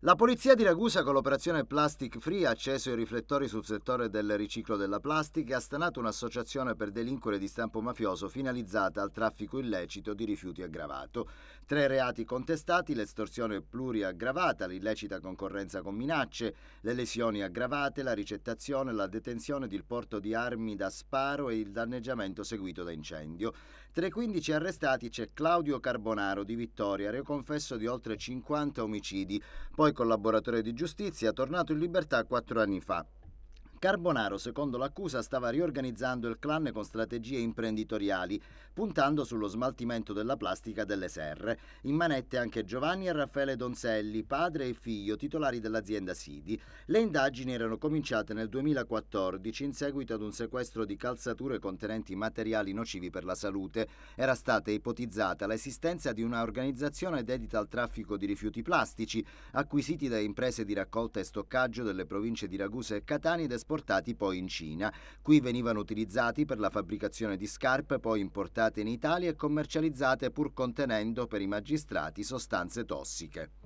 La polizia di Ragusa con l'operazione Plastic Free ha acceso i riflettori sul settore del riciclo della plastica e ha stanato un'associazione per delinquere di stampo mafioso finalizzata al traffico illecito di rifiuti aggravato. Tre reati contestati, l'estorsione pluriaggravata, l'illecita concorrenza con minacce, le lesioni aggravate, la ricettazione, la detenzione del porto di armi da sparo e il danneggiamento seguito da incendio. Tra i 15 arrestati c'è Claudio Carbonaro di Vittoria, reo confesso di oltre 50 omicidi. Poi poi collaboratore di giustizia, tornato in libertà quattro anni fa. Carbonaro, secondo l'accusa, stava riorganizzando il clan con strategie imprenditoriali, puntando sullo smaltimento della plastica delle serre. In manette anche Giovanni e Raffaele Donzelli, padre e figlio, titolari dell'azienda Sidi. Le indagini erano cominciate nel 2014 in seguito ad un sequestro di calzature contenenti materiali nocivi per la salute. Era stata ipotizzata l'esistenza di un'organizzazione dedita al traffico di rifiuti plastici, acquisiti da imprese di raccolta e stoccaggio delle province di Ragusa e Catania ed trasportati poi in Cina. Qui venivano utilizzati per la fabbricazione di scarpe poi importate in Italia e commercializzate pur contenendo per i magistrati sostanze tossiche.